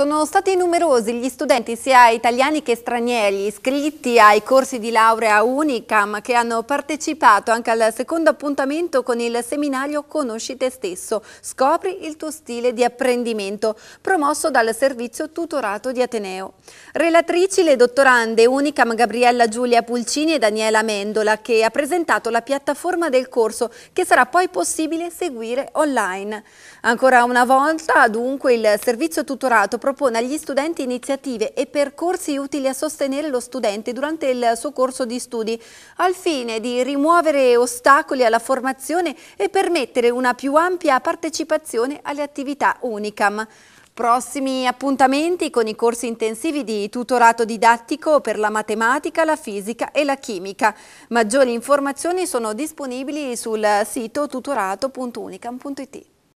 Sono stati numerosi gli studenti sia italiani che stranieri iscritti ai corsi di laurea Unicam che hanno partecipato anche al secondo appuntamento con il seminario Conosci te stesso, scopri il tuo stile di apprendimento, promosso dal servizio tutorato di Ateneo. Relatrici le dottorande Unicam Gabriella Giulia Pulcini e Daniela Mendola che ha presentato la piattaforma del corso che sarà poi possibile seguire online. Ancora una volta dunque il servizio tutorato promosso propone agli studenti iniziative e percorsi utili a sostenere lo studente durante il suo corso di studi, al fine di rimuovere ostacoli alla formazione e permettere una più ampia partecipazione alle attività Unicam. Prossimi appuntamenti con i corsi intensivi di tutorato didattico per la matematica, la fisica e la chimica. Maggiori informazioni sono disponibili sul sito tutorato.unicam.it.